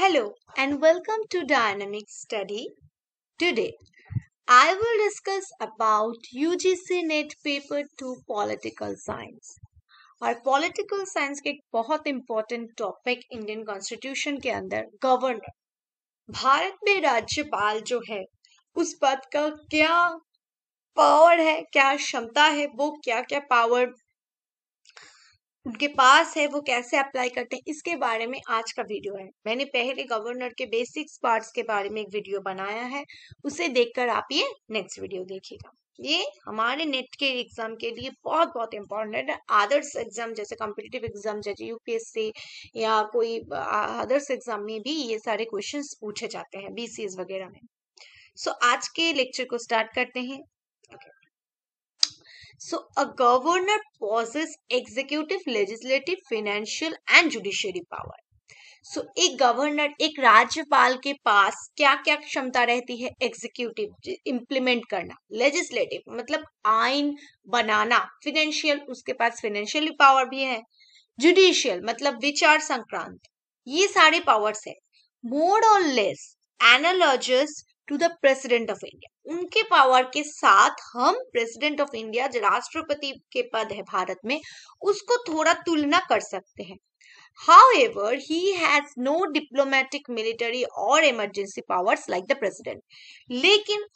Hello and welcome to Dynamic Study. Today I will discuss about UGC NET paper two Political Science. और political science के एक बहुत important topic Indian constitution के अंदर governor Bharat में राज्यपाल जो है उस पद का क्या पावर है क्या क्षमता है वो क्या क्या पावर उनके पास है वो कैसे अप्लाई करते हैं इसके बारे में आज का वीडियो है मैंने पहले गवर्नर के बेसिक्स पार्ट्स के बारे में एक वीडियो बनाया है उसे देखकर आप ये नेक्स्ट वीडियो देखिएगा ये हमारे नेट के एग्जाम के लिए बहुत बहुत इंपॉर्टेंट है आदर्श एग्जाम जैसे कॉम्पिटेटिव एग्जाम जैसे यूपीएससी या कोई आदर्श एग्जाम में भी ये सारे क्वेश्चन पूछे जाते हैं बीसीएस वगैरह में सो so, आज के लेक्चर को स्टार्ट करते हैं okay. So a governor possesses executive, legislative, financial and judiciary power. So so, एक गवर्नर एक राज्यपाल के पास क्या क्या क्षमता रहती है एग्जीक्यूटिव इंप्लीमेंट करना लेजिस्लेटिव मतलब आइन बनाना फिनेंशियल उसके पास फिनेंशियल पावर भी है जुडिशियल मतलब विचार संक्रांत ये सारे पावर्स है more or less analogous to the president of India उनके पावर के साथ हम प्रेसिडेंट ऑफ इंडिया जो राष्ट्रपति के पद है भारत में उसको थोड़ा तुलना कर सकते हैं however he has no diplomatic military और emergency powers like the president लेकिन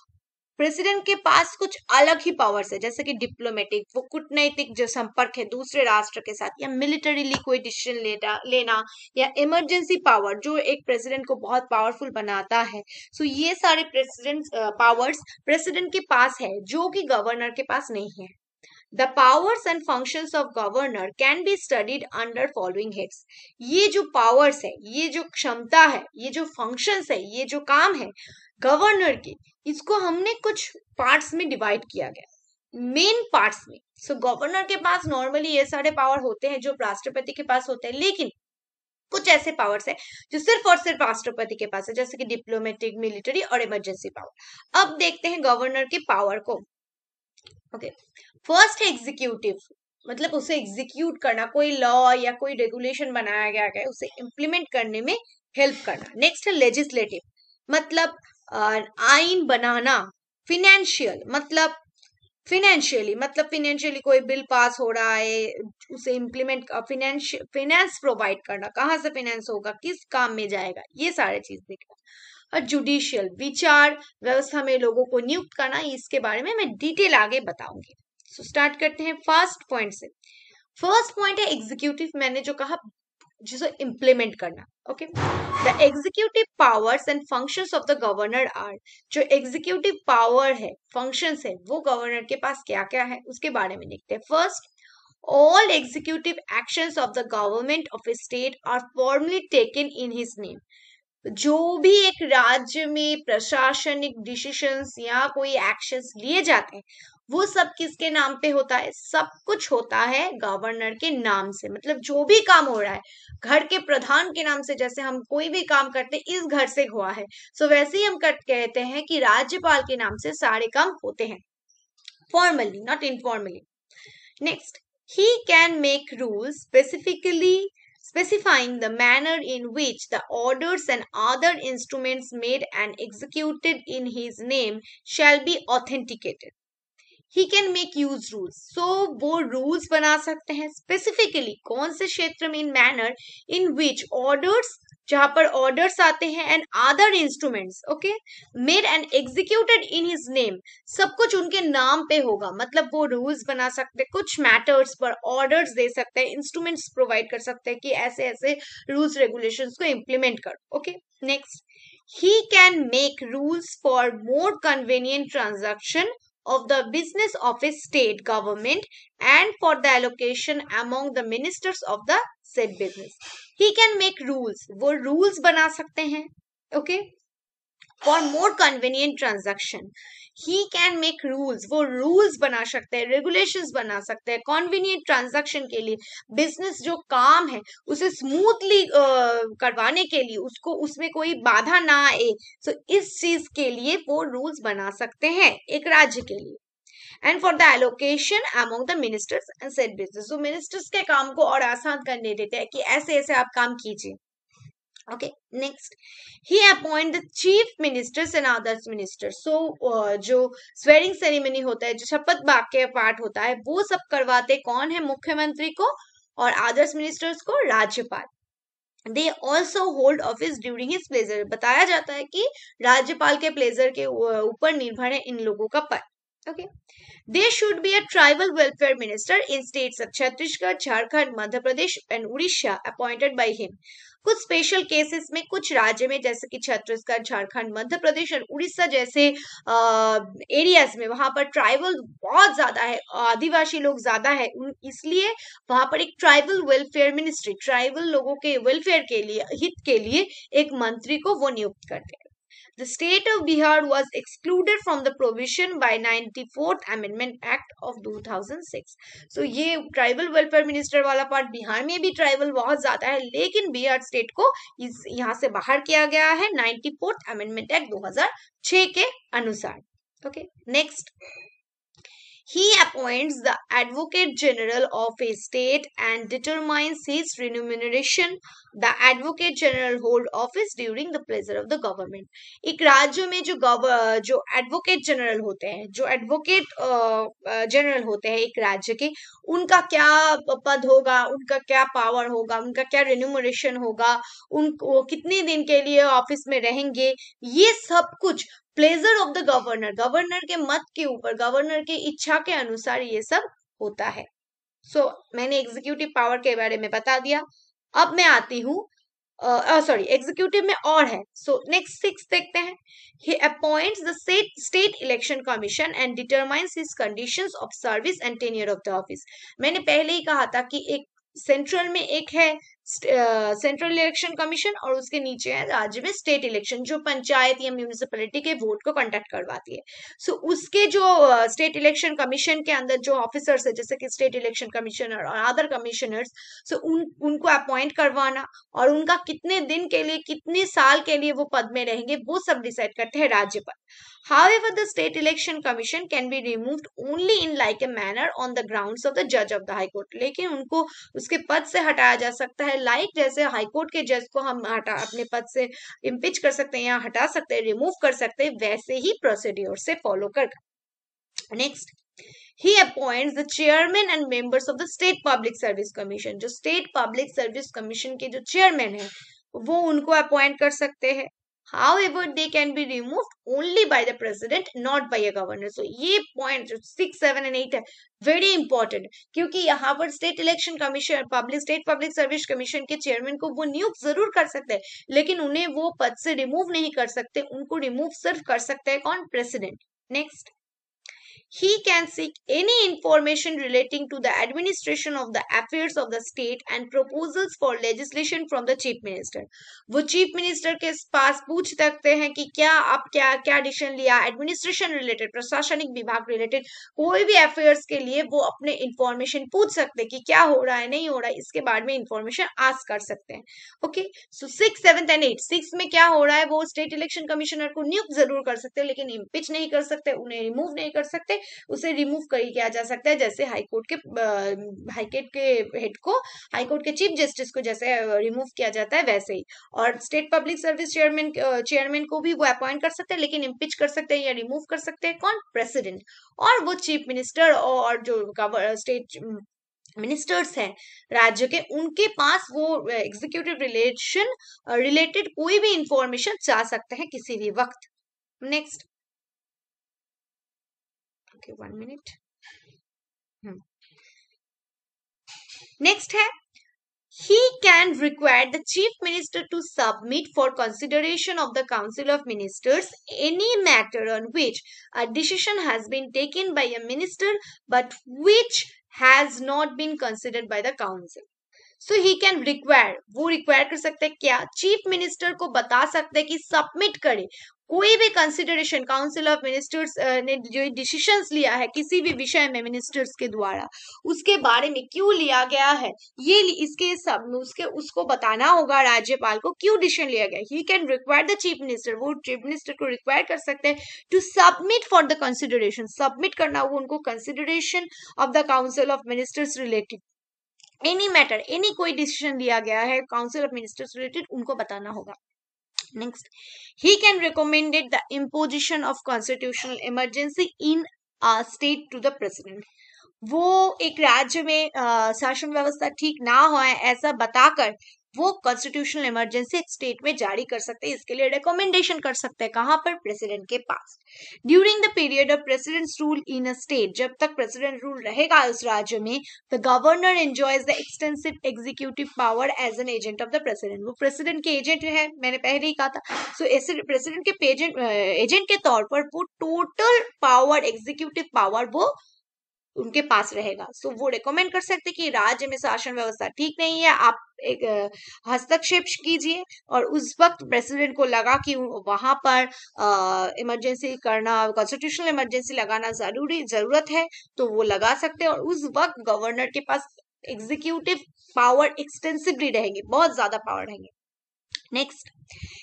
प्रेसिडेंट के पास कुछ अलग ही पावर्स है जैसे कि डिप्लोमेटिक वो कूटनैतिक जो संपर्क है दूसरे राष्ट्र के साथ या मिलिटरीली कोई डिसीजन लेना या इमरजेंसी पावर जो एक प्रेसिडेंट को बहुत पावरफुल बनाता है सो ये सारे प्रेसिडेंट पावर्स प्रेसिडेंट के पास है जो कि गवर्नर के पास नहीं है the powers and function of governor can be studied under following heads ये जो पावर्स है ये जो क्षमता है ये जो फंक्शन है ये जो काम है गवर्नर की इसको हमने कुछ पार्ट्स में डिवाइड किया गया मेन पार्ट्स में सो so, गवर्नर के पास नॉर्मली ये सारे पावर होते हैं जो राष्ट्रपति के पास होते हैं लेकिन कुछ ऐसे पावर्स है जो सिर्फ और सिर्फ राष्ट्रपति के पास है जैसे कि डिप्लोमेटिक मिलिट्री और इमरजेंसी पावर अब देखते हैं गवर्नर के पावर को ओके फर्स्ट है एग्जीक्यूटिव मतलब उसे एग्जीक्यूट करना कोई लॉ या कोई रेगुलेशन बनाया गया है उसे इम्प्लीमेंट करने में हेल्प करना नेक्स्ट है लेजिस्लेटिव मतलब आइन बनाना फिनेंशियल मतलब फिनेंशियली मतलब फिनेंशियली कोई बिल पास हो रहा है उसे इम्प्लीमेंट फिनेंस प्रोवाइड करना कहाँ से फिनेंस होगा किस काम में जाएगा ये सारे चीज देखना और जुडिशियल विचार व्यवस्था में लोगों को नियुक्त करना इसके बारे में मैं डिटेल आगे बताऊंगी सो स्टार्ट करते हैं फर्स्ट पॉइंट से फर्स्ट पॉइंट है एग्जीक्यूटिव मैंने जो कहा जिसे इम्प्लीमेंट करना okay the executive powers and function of the governor are जो एग्जीक्यूटिव पावर है फंक्शन है वो गवर्नर के पास क्या क्या है उसके बारे में देखते हैं first all executive actions of the government of a state are formally taken in his name जो भी एक राज्य में प्रशासनिक डिसीशंस या कोई एक्शंस लिए जाते हैं वो सब किसके नाम पे होता है सब कुछ होता है गवर्नर के नाम से मतलब जो भी काम हो रहा है घर के प्रधान के नाम से जैसे हम कोई भी काम करते इस घर से हुआ है सो वैसे ही हम कहते हैं कि राज्यपाल के नाम से सारे काम होते हैं formally not informally next he can make rule specifically specifying the manner in which the orders and other instruments made and executed in his name shall be authenticated he can make use rules so वो rules बना सकते हैं specifically कौन से क्षेत्र में इन manner in which orders जहां पर ऑर्डर्स आते हैं and other instruments okay made and executed in his name सब कुछ उनके नाम पे होगा मतलब वो रूल्स बना सकते हैं कुछ मैटर्स पर ऑर्डर्स दे सकते हैं इंस्ट्रूमेंट्स प्रोवाइड कर सकते हैं कि ऐसे ऐसे रूल्स रेगुलेशन को इम्प्लीमेंट करो okay next he can make rules for more convenient transaction of the business of a state government and for the allocation among the ministers of the said business. He can make rules. वो rules बना सकते हैं. Okay. For more convenient transaction. He can make rules वो rules बना सकते हैं regulations बना सकते हैं कॉन्वीनियंट ट्रांजैक्शन के लिए बिजनेस जो काम है उसे स्मूथली करवाने के लिए उसको उसमें कोई बाधा ना आए सो so, इस चीज के लिए वो रूल्स बना सकते हैं एक राज्य के लिए and for the allocation among the ministers and set business ministers के काम को और आसान करने देते हैं कि ऐसे ऐसे आप काम कीजिए okay next he appoint the chief ministers and others ministers so uh, जो swearing ceremony होता है जो शपथ वाक्य पाठ होता है वो सब करवाते कौन है मुख्यमंत्री को और आदर्श मिनिस्टर्स को राज्यपाल they also hold office during his pleasure बताया जाता है कि राज्यपाल के प्लेजर के ऊपर निर्भर है इन लोगों का पद okay they should be a tribal welfare minister in states of Chhattisgarh Jharkhand Madhya Pradesh and Orissa appointed by him कुछ स्पेशल केसेस में कुछ राज्य में जैसे कि छत्तीसगढ़ झारखंड मध्य प्रदेश और उड़ीसा जैसे एरियाज में वहां पर ट्राइबल बहुत ज्यादा है आदिवासी लोग ज्यादा है इसलिए वहां पर एक ट्राइबल वेलफेयर मिनिस्ट्री ट्राइबल लोगों के वेलफेयर के लिए हित के लिए एक मंत्री को वो नियुक्त करते The state of Bihar was excluded from the provision by 94th Amendment Act of 2006. So ये ट्राइबल वेलफेयर मिनिस्टर वाला पार्ट बिहार में भी ट्राइबल बहुत ज्यादा है लेकिन बिहार स्टेट को यहाँ से बाहर किया गया है 94th अमेंडमेंट एक्ट 2006 के अनुसार okay next He appoints the Advocate General of a state and determines his remuneration. The Advocate General hold office during the pleasure of the government. ek rajya mein jo jo advocate general hote hain jo advocate general hote hain ek rajya ke unka kya pad hoga unka kya power hoga unka kya remuneration hoga unko kitne din ke liye office mein rahenge ye sab kuch pleasure of the governor governor के मत के ऊपर governor के इच्छा के अनुसार ये सब होता है सो so, मैंने एग्जीक्यूटिव पावर के बारे में बता दिया अब मैं आती हूँ सॉरी एग्जीक्यूटिव में और है सो नेक्स्ट सिक्स देखते हैं he appoint the state election commission and determines his conditions of service and tenure of the office मैंने पहले ही कहा था कि एक सेंट्रल में एक है सेंट्रल इलेक्शन कमीशन और उसके नीचे है राज्य में स्टेट इलेक्शन जो पंचायत या म्यूनिसिपैलिटी के वोट को कंडक्ट करवाती है सो so, उसके जो स्टेट इलेक्शन कमीशन के अंदर जो ऑफिसर्स है जैसे कि स्टेट इलेक्शन कमिश्नर और अदर कमिश्नर्स सो उन उनको अपॉइंट करवाना और उनका कितने दिन के लिए कितने साल के लिए वो पद में रहेंगे वो सब डिसाइड करते हैं राज्य पर However, the State Election Commission can be removed only in like a manner on the grounds of the judge of the High Court. लेकिन उनको उसके पद से हटाया जा सकता है लाइक जैसे हाईकोर्ट के जज को हम हटा अपने पद से इम्पिच कर सकते हैं या हटा सकते हैं रिमूव कर सकते हैं वैसे ही प्रोसीड्योर से फॉलो कर next he appoints the chairman and members of the state public service commission जो state public service commission के जो chairman है वो उनको appoint कर सकते हैं However, they can be removed only by the president, not by a governor. So ये points जो सिक्स सेवन एंड एट है वेरी इंपॉर्टेंट क्योंकि यहाँ पर state election commission, public state public service commission के chairman को वो नियुक्त जरूर कर सकते हैं लेकिन उन्हें वो पद से remove नहीं कर सकते उनको remove सिर्फ कर सकते हैं कौन President. Next. he can seek any information relating to the administration of the affairs of the state and proposals for legislation from the chief minister वो चीफ मिनिस्टर के पास पूछ सकते हैं कि क्या आप क्या क्या डिसीजन लिया एडमिनिस्ट्रेशन रिलेटेड प्रशासनिक विभाग रिलेटेड कोई भी अफेयर्स के लिए वो अपने इंफॉर्मेशन पूछ सकते कि क्या हो रहा है नहीं हो रहा है इसके बाद में इंफॉर्मेशन आस कर सकते हैं okay so six seven and eight six में क्या हो रहा है वो स्टेट इलेक्शन कमिश्नर को नियुक्त जरूर कर सकते हैं लेकिन इम्पिच नहीं कर सकते उन्हें रिमूव नहीं कर सकते उसे रिमूव कर किया जा सकता है जैसे हाईकोर्ट के हाईकोर्ट के हेड को हाईकोर्ट के चीफ जस्टिस को जैसे रिमूव किया जाता है वैसे ही और state public service chairman chairman को भी वो अपॉइंट कर सकते हैं लेकिन इम्पिच कर सकते हैं या रिमूव कर सकते हैं कौन प्रेसिडेंट और वो चीफ मिनिस्टर और जो स्टेट मिनिस्टर्स हैं राज्य के उनके पास वो एग्जीक्यूटिव रिलेशन रिलेटेड कोई भी इंफॉर्मेशन जा सकते हैं किसी भी वक्त next okay one mm-hmm. minute. Hmm. Next, he can require the chief minister to submit for consideration of the council of ministers any matter on which a decision has been taken by a minister but which has not been considered by the council So he can require. वो require कर सकते हैं क्या minister minister को बता सकते हैं कि करे कोई भी कंसिडरेशन काउंसिल ऑफ मिनिस्टर्स ने जो डिसीशन लिया है किसी भी विषय में मिनिस्टर्स के द्वारा उसके बारे में क्यों लिया गया है ये इसके सब उसके उसको बताना होगा राज्यपाल को क्यों डिसीजन लिया गया he can require the chief minister वो चीफ मिनिस्टर को रिक्वायर कर सकते हैं to submit for the consideration submit करना होगा उनको consideration of the council of ministers related any matter any कोई डिसीजन लिया गया है काउंसिल ऑफ मिनिस्टर्स रिलेटेड उनको बताना होगा Next, he can recommend the imposition of constitutional emergency in a state to the president. वो एक राज्य में शासन व्यवस्था ठीक ना हो ऐसा बताकर वो कॉन्स्टिट्यूशनल इमरजेंसी एक स्टेट में जारी कर सकते हैं इसके लिए रिकमेंडेशन कर सकते हैं कहाँ पर प्रेसिडेंट के पास during the period of president's rule in a state जब तक प्रेसिडेंट रूल रहेगा उस राज्य में the governor enjoys the extensive executive power as an agent of the president वो प्रेसिडेंट के एजेंट है मैंने पहले ही कहा था सो प्रेसिडेंट के एजेंट के तौर पर वो टोटल पावर एग्जीक्यूटिव पावर वो उनके पास रहेगा सो so, वो रिकमेंड कर सकते कि राज्य में शासन व्यवस्था ठीक नहीं है आप एक हस्तक्षेप कीजिए और उस वक्त प्रेसिडेंट हम्म। को लगा कि वहां पर इमरजेंसी करना कॉन्स्टिट्यूशनल इमरजेंसी लगाना जरूरी जरूरत है तो वो लगा सकते हैं और उस वक्त गवर्नर के पास एग्जीक्यूटिव पावर एक्सटेंसिवली रहेंगे बहुत ज्यादा पावर रहेंगे next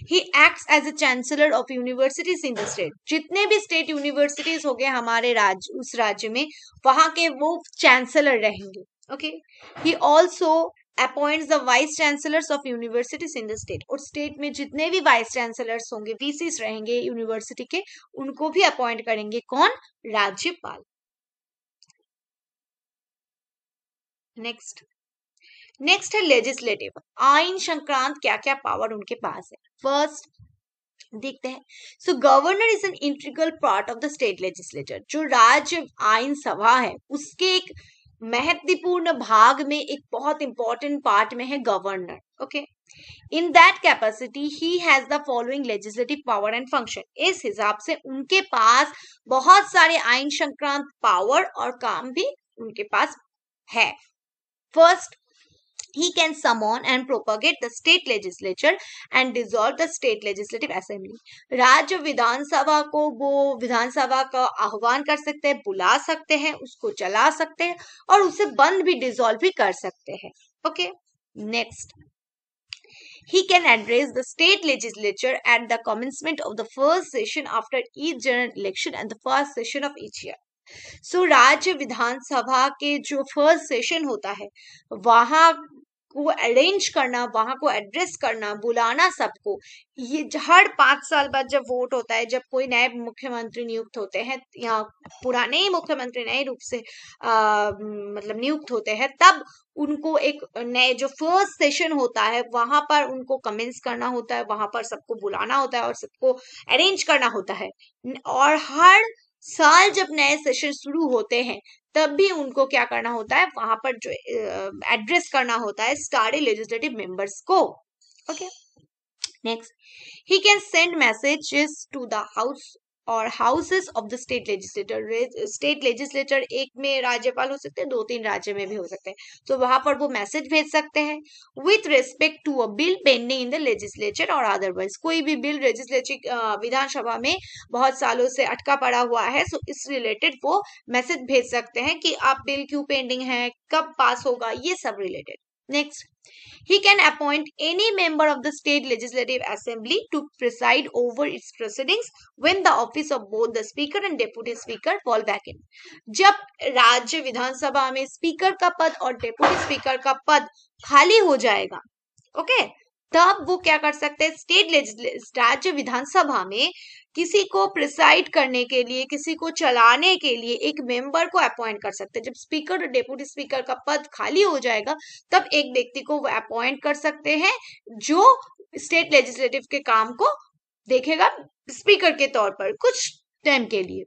he act as a chancellor of universities in the state जितने भी स्टेट यूनिवर्सिटीज हो गए हमारे राज्य उस राज्य में वहां के वो चांसलर रहेंगे okay he also appoint the vice chancellors of universities in the state और स्टेट में जितने भी वाइस चांसलर्स होंगे वीसीस रहेंगे यूनिवर्सिटी के उनको भी अपॉइंट करेंगे कौन राज्यपाल नेक्स्ट नेक्स्ट है लेजिस्लेटिव आइन संक्रांत क्या क्या पावर उनके पास है फर्स्ट देखते हैं so governor is an integral part of the state legislature जो राज्य आइन सभा है उसके एक महत्वपूर्ण भाग में एक बहुत इंपॉर्टेंट पार्ट में है governor okay in that capacity he has the following legislative power and function इस हिसाब से उनके पास बहुत सारे आइन संक्रांत पावर और काम भी उनके पास है first he can summon and propagate the state legislature and dissolve the state legislative assembly rajya vidhan sabha ko wo vidhan sabha ka ahwan kar sakte hai bula sakte hai usko chala sakte hai aur use band bhi dissolve bhi kar sakte hai okay next He can address the state legislature at the commencement of the first session after each general election and the first session of each year. So so, राज्य विधानसभा के जो first session होता है वहां को arrange करना वहां को एड्रेस करना बुलाना सबको ये हर पांच साल बाद जब वोट होता है जब कोई नए मुख्यमंत्री नियुक्त होते हैं या पुराने ही मुख्यमंत्री नए रूप से आ, मतलब नियुक्त होते हैं तब उनको एक नए जो फर्स्ट सेशन होता है वहां पर उनको कमेंस करना होता है वहां पर सबको बुलाना होता है और सबको अरेंज करना होता है और हर साल जब नए सेशन शुरू होते हैं तब भी उनको क्या करना होता है वहां पर जो एड्रेस करना होता है सारे लेजिस्लेटिव मेंबर्स को okay next he can send messages to the house और houses of the state legislator state legislator एक में राज्यपाल हो सकते हैं दो तीन राज्य में भी हो सकते हैं तो वहां पर वो मैसेज भेज सकते हैं with respect to a bill pending in the legislature और अदरवाइज कोई भी बिल लेजिस्लेचर विधानसभा में बहुत सालों से अटका पड़ा हुआ है सो इस रिलेटेड वो मैसेज भेज सकते हैं कि आप बिल क्यों पेंडिंग है कब पास होगा ये सब related Next, he can appoint any member of the State Legislative Assembly to preside over its proceedings when the office of both the Speaker and Deputy Speaker fall vacant. जब राज्य विधानसभा में स्पीकर का पद और डिप्टी स्पीकर का पद खाली हो जाएगा okay? तब वो क्या कर सकते हैं स्टेट राज्य विधानसभा में किसी को प्रिसाइड करने के लिए किसी को चलाने के लिए एक मेंबर को अपॉइंट कर सकते हैं जब स्पीकर और डेप्यूटी स्पीकर का पद खाली हो जाएगा तब एक व्यक्ति को वो अपॉइंट कर सकते हैं जो स्टेट लेजिस्लेटिव के काम को देखेगा स्पीकर के तौर पर कुछ टाइम के लिए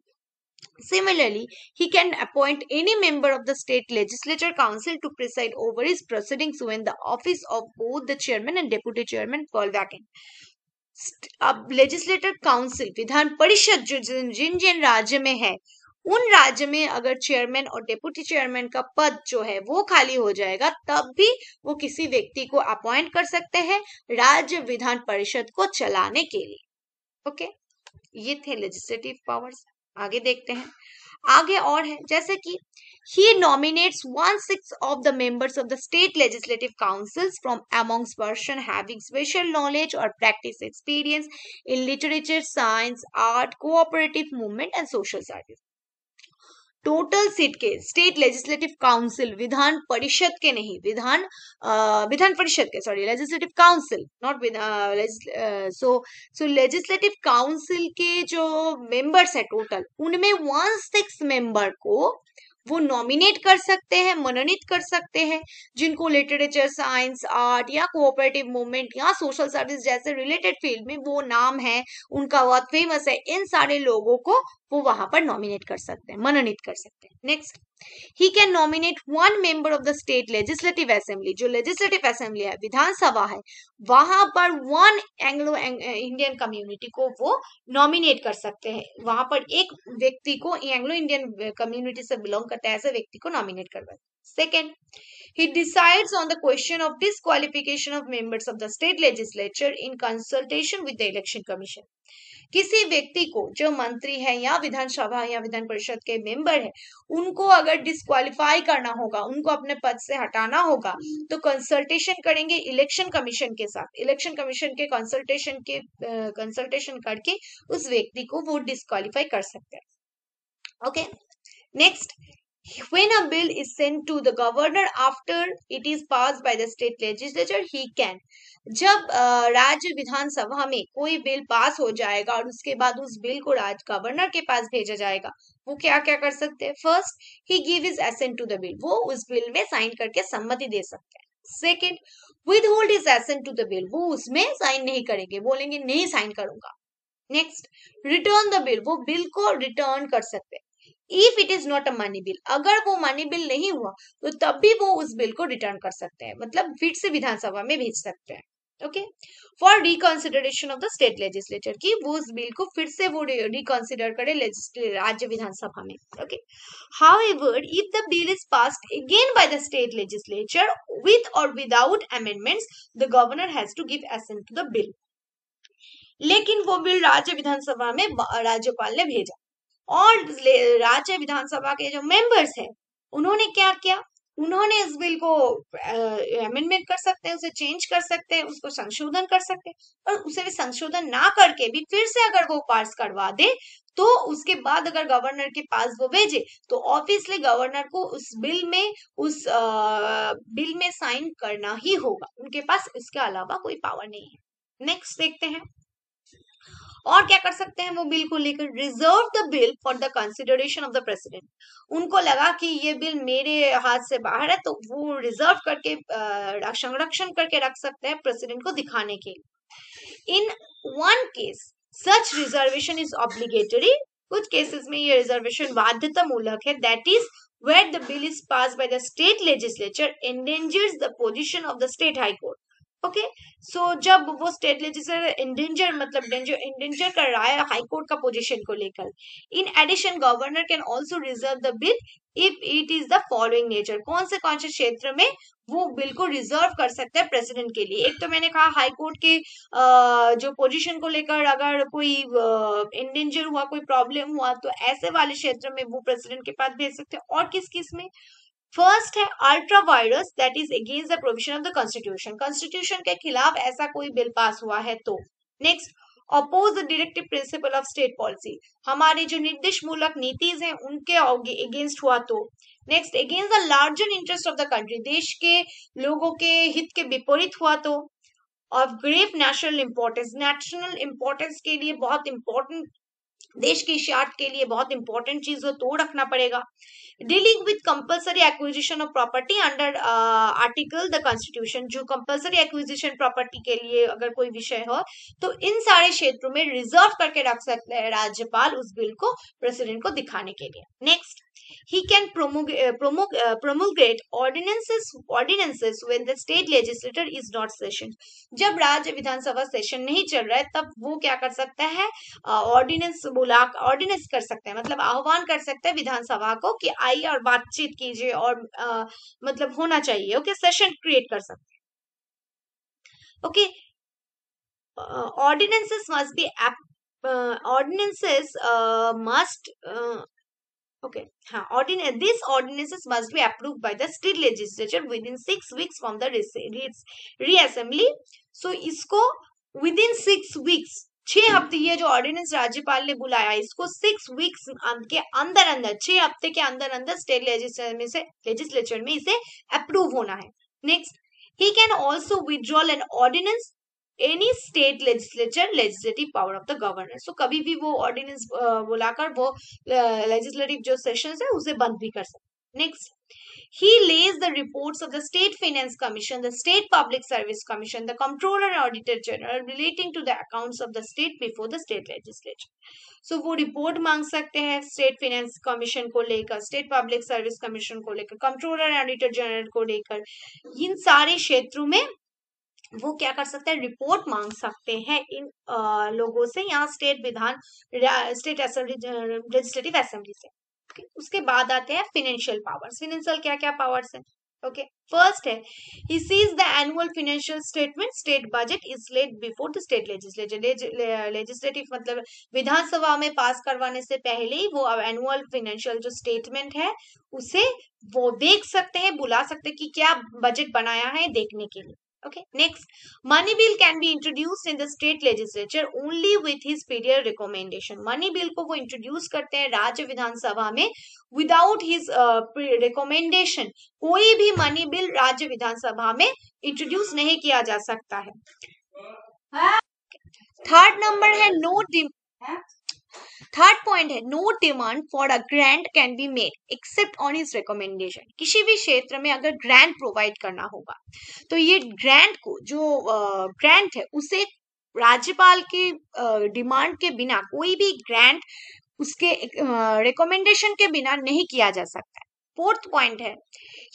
Similarly, he can appoint any member of the State Legislature Council to preside over his proceedings when the office of both the chairman and deputy chairman fall vacant. अब लेजिस्लेटर काउंसिल विधान परिषद जो जिन जिन जिन राज्य में है उन राज्य में अगर चेयरमैन और डेप्यूटी चेयरमैन का पद जो है वो खाली हो जाएगा तब भी वो किसी व्यक्ति को अपॉइंट कर सकते हैं राज्य विधान परिषद को चलाने के लिए ओके ये थे लेजिस्लेटिव पावर्स आगे देखते हैं आगे और है जैसे कि he nominates one six of the members of the state legislative councils from amongst person है स्पेशल नॉलेज और practice experience in literature science art cooperative movement and social service total seat के स्टेट लेजिस्लेटिव काउंसिल विधान परिषद के नहीं विधान आ, विधान परिषद के sorry legislative council not so so legislative council के जो मेंबर्स है टोटल उनमें वन सिक्स मेंबर को वो नॉमिनेट कर सकते हैं मनोनीत कर सकते हैं जिनको लिटरेचर साइंस आर्ट या कोऑपरेटिव मूवमेंट या सोशल सर्विस जैसे रिलेटेड फील्ड में वो नाम है उनका बहुत फेमस है इन सारे लोगों को वो वहां पर नॉमिनेट कर सकते हैं मनोनीत कर सकते हैं next he can nominate one member of the state legislative assembly जो लेजिस्लेटिव असेंबली है विधानसभा है वहां पर वन एंग्लो इंडियन कम्युनिटी को वो नॉमिनेट कर सकते हैं वहां पर एक व्यक्ति को एंग्लो इंडियन कम्युनिटी से बिलोंग करता है ऐसे व्यक्ति को नॉमिनेट करवा second he decides on the question of disqualification of members of the state legislature in consultation with the election commission. किसी व्यक्ति को जो मंत्री है या विधानसभा या विधान परिषद के मेंबर है उनको अगर डिस्कालीफाई करना होगा उनको अपने पद से हटाना होगा तो कंसल्टेशन करेंगे इलेक्शन कमीशन के साथ इलेक्शन कमीशन के कंसल्टेशन के कंसल्टेशन uh, करके उस व्यक्ति को वो डिस्कालीफाई कर सकते हैं okay next when a bill is sent to the governor after it is passed by the state legislature he can जब राज्य विधानसभा में कोई बिल पास हो जाएगा और उसके बाद उस बिल को राज्य गवर्नर के पास भेजा जाएगा वो क्या क्या कर सकते हैं first he give his assent to the bill वो उस बिल में साइन करके सम्मति दे सकते हैं second withhold his assent to the bill वो उसमें साइन नहीं करेंगे बोलेंगे नहीं साइन करूंगा नेक्स्ट रिटर्न द बिल वो बिल को रिटर्न कर सकते हैं if it is not a money bill अगर वो मनी बिल नहीं हुआ तो तब भी वो उस बिल को रिटर्न कर सकते हैं मतलब फिर से विधानसभा में भेज सकते हैं okay for reconsideration of the state legislature की वो उस बिल को फिर से वो रिकॉन्सिडर करे राज्य विधानसभा में okay however if the bill is pass again by the state legislature with or without amendment the governor has to give assent to the bill लेकिन वो बिल राज्य विधानसभा में राज्यपाल ने भेजा और राज्य विधानसभा के जो मेंबर्स हैं उन्होंने क्या किया उन्होंने इस बिल को अमेंडमेंट कर सकते हैं उसे चेंज कर सकते हैं उसको संशोधन कर सकते हैं और उसे संशोधन ना करके भी फिर से अगर वो पास करवा दे तो उसके बाद अगर गवर्नर के पास वो भेजे तो ऑब्वियसली गवर्नर को उस बिल में उस आ, बिल में साइन करना ही होगा उनके पास इसके अलावा कोई पावर नहीं है नेक्स्ट देखते हैं और क्या कर सकते हैं वो बिल को लेकर reserve the bill for the consideration of the president उनको लगा कि ये बिल मेरे हाथ से बाहर है तो वो रिजर्व करके संरक्षण करके रख सकते हैं प्रेसिडेंट को दिखाने के लिए in one case such reservation is obligatory कुछ केसेस में ये रिजर्वेशन बाध्यता मूलक है that is where the bill is pass by the state legislature endangers the position of the state high court okay so जब वो स्टेट लेजिस्लेचर इंडेंजर मतलब danger endanger कर रहा है हाई कोर्ट का पोजीशन को लेकर in addition governor can also reserve the bill if it is the following nature कौन से कौन से क्षेत्र में वो बिल को रिजर्व कर सकते हैं प्रेसिडेंट के लिए एक तो मैंने कहा हाई कोर्ट के जो पोजीशन को लेकर अगर कोई इंडेंजर हुआ कोई प्रॉब्लम हुआ तो ऐसे वाले क्षेत्र में वो प्रेसिडेंट के पास भेज सकते हैं और किस किस में फर्स्ट है ultra vires that is against the provision of the constitution constitution के खिलाफ ऐसा कोई बिल पास हुआ है तो next oppose the directive principle of state policy हमारे जो निर्देश मूलक नीतिज हैं उनके अगेंस्ट हुआ तो next against the larger interest of the country देश के लोगों के हित के विपरीत हुआ तो of grave national importance national importance के लिए बहुत इंपॉर्टेंट देश की शार्ट के लिए बहुत इंपॉर्टेंट चीज है तो रखना पड़ेगा dealing with compulsory acquisition of property under article the constitution जो कंपल्सरी एक्विजिशन प्रॉपर्टी के लिए अगर कोई विषय हो तो इन सारे क्षेत्रों में रिजर्व करके रख सकते हैं राज्यपाल उस बिल को प्रेसिडेंट को दिखाने के लिए next He can promulgate, uh, uh, promulgate ordinances ordinances when the state legislature is not session. जब राज्य विधानसभा सेशन नहीं चल रहा है तब वो क्या कर सकता है ऑर्डिनेंस बुला ऑर्डिनेंस कर सकता है मतलब आह्वान कर सकते हैं विधानसभा को कि आइए और बातचीत कीजिए और आ, मतलब होना चाहिए ओके सेशन क्रिएट कर सकते हैं okay ordinances must be ordinances uh, must Okay. Haan, ordin these ordinances must be approved by the state legislature within six weeks from the reassembly. So इसको within six weeks छह हफ्ते ये जो ordinance राज्यपाल ने बुलाया इसको सिक्स वीक्स के अंदर अंदर छह हफ्ते के अंदर अंदर स्टेट लेजिस्लेचर में से लेजिस्लेचर में इसे अप्रूव होना है नेक्स्ट he can also withdraw an ordinance any state legislature legislative power of the governor so कभी भी वो ऑर्डिनेंस बुलाकर वो लेजिस्लेटिव जो सेशन है उसे बंद भी कर सकते next He lays the reports of the State Finance Commission, the State Public Service Commission, the Comptroller and Auditor General relating to the accounts of the state before the state legislature. so, wo report mang sakte hain state finance commission ko lekar state public service commission ko lekar controller and auditor general ko lekar in sare क्षेत्रों mein वो क्या कर सकते हैं report मांग सकते हैं इन आ, लोगों से यहाँ स्टेट विधान स्टेट लेजिस्लेटिव असेंबली से उसके बाद आते हैं फिनेंशियल पावर्स फिनेंशियल क्या क्या पावर्स है ओके फर्स्ट है he sees the annual financial statement state budget is laid before the state legislature legislative मतलब विधानसभा में पास करवाने से पहले ही वो एनुअल फिनेंशियल जो स्टेटमेंट है उसे वो देख सकते हैं बुला सकते हैं कि क्या बजट बनाया है देखने के लिए Okay, next. Money bill can be introduced in the state legislature only with his period recommendation. Money bill ko wo introduce karte hain rajya vidhan sabha mein without his uh, recommendation. koi bhi money bill rajya vidhan sabha mein introduce nahi kiya ja sakta hai third number hai no third point है no demand for a grant can be made except on his recommendation किसी भी क्षेत्र में अगर grant provide करना होगा तो ये ग्रांट को जो ग्रांट uh, है उसे राज्यपाल के डिमांड uh, के बिना कोई भी ग्रांट उसके रिकमेंडेशन uh, के बिना नहीं किया जा सकता फोर्थ पॉइंट है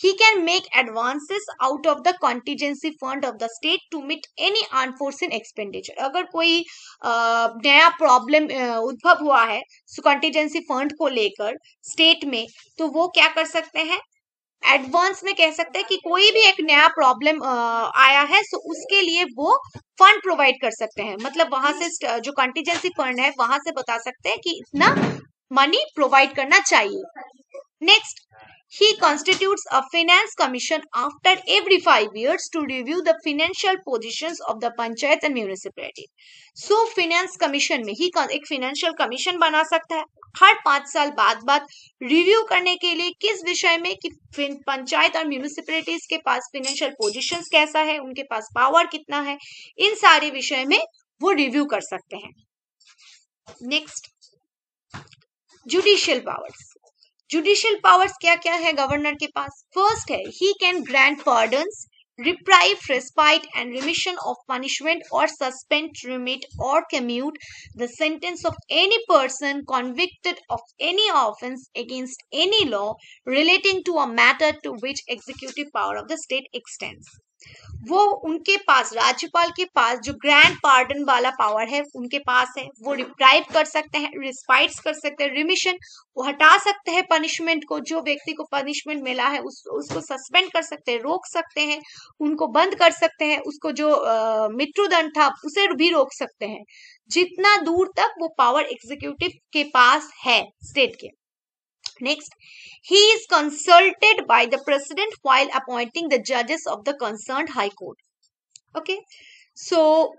he can make advances out of the contingency fund of the state to meet any in expenditure अगर कोई नया प्रॉब्लम उद्भव हुआ है कॉन्टीजेंसी फंड को लेकर स्टेट में तो वो क्या कर सकते हैं एडवांस में कह सकते हैं कि कोई भी एक नया प्रॉब्लम आया है सो उसके लिए वो फंड प्रोवाइड कर सकते हैं मतलब वहां से जो कंटीजेंसी फंड है वहां से बता सकते हैं कि इतना मनी प्रोवाइड करना चाहिए Next, he constitute a finance commission after every five years to review the financial positions of the panchayat and municipality so finance commission में ही एक फिनेंशियल कमीशन बना सकता है हर पांच साल बाद बाद रिव्यू करने के लिए किस विषय में कि पंचायत और म्यूनिसिपैलिटीज के पास फिनेंशियल पोजिशन कैसा है उनके पास पावर कितना है इन सारे विषय में वो रिव्यू कर सकते हैं next judicial powers judicial powers क्या क्या है गवर्नर के पास फर्स्ट है he can grant pardon reprieve respite and remission of punishment or suspend remit or commute the sentence of any person convicted of any offence against any law relating to a matter to which executive power of the state extends वो उनके पास राज्यपाल के पास जो grand pardon वाला power है उनके पास है वो रिप्राइव कर सकते हैं रिस्पाइट कर सकते हैं रिमिशन वो हटा सकते हैं पनिशमेंट को जो व्यक्ति को पनिशमेंट मिला है उस उसको सस्पेंड कर सकते हैं रोक सकते हैं उनको बंद कर सकते हैं उसको जो मृत्युदंड था उसे भी रोक सकते हैं जितना दूर तक वो पावर एग्जीक्यूटिव के पास है स्टेट के Next, he is consulted by the president while appointing the judges of the concerned high court. Okay, so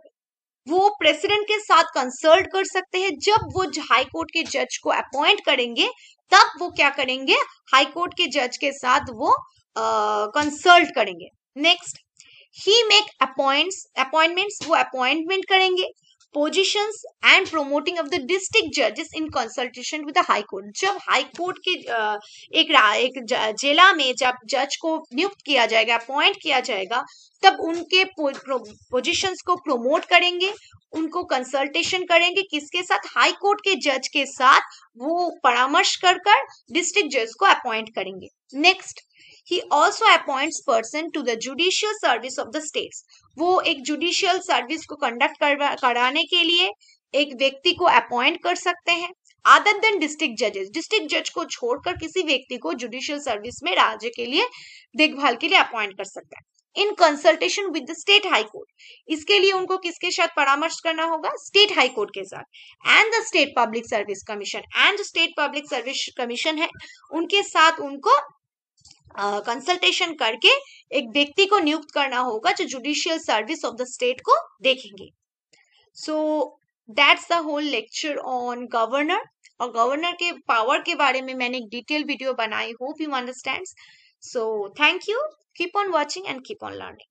वो प्रेसिडेंट के साथ कंसल्ट कर सकते हैं जब वो हाई कोर्ट के जज को अपॉइंट करेंगे तब वो क्या करेंगे हाई कोर्ट के जज के साथ वो कंसल्ट uh, करेंगे next he make appoints appointments वो अपॉइंटमेंट करेंगे positions and promoting of the district जजेस in consultation with high court जब हाई कोर्ट के एक एक जिला में जब जज को नियुक्त किया जाएगा अपॉइंट किया जाएगा तब उनके पोजिशंस को प्रोमोट करेंगे उनको कंसल्टेशन करेंगे किसके साथ हाई कोर्ट के जज के साथ वो परामर्श कर कर डिस्ट्रिक्ट जज को अपॉइंट करेंगे next he also appoints person to the judicial service of the states वो एक जुडिशियल सर्विस को karane ke liye ek vyakti ko appoint kar sakte hain other than district judges district judge ko chhod kar kisi vyakti ko judicial service mein राज्य के लिए देखभाल के लिए appoint कर sakta hai in consultation with the state high court इसके लिए उनको किसके साथ परामर्श करना होगा स्टेट हाई कोर्ट के साथ and the state public service commission and state public service commission है उनके साथ उनको कंसल्टेशन करके एक व्यक्ति को नियुक्त करना होगा जो judicial service of the state को देखेंगे so that's the whole lecture on governor और गवर्नर के पावर के बारे में मैंने एक डिटेल वीडियो बनाई hope you understand so thank you keep on watching and keep on learning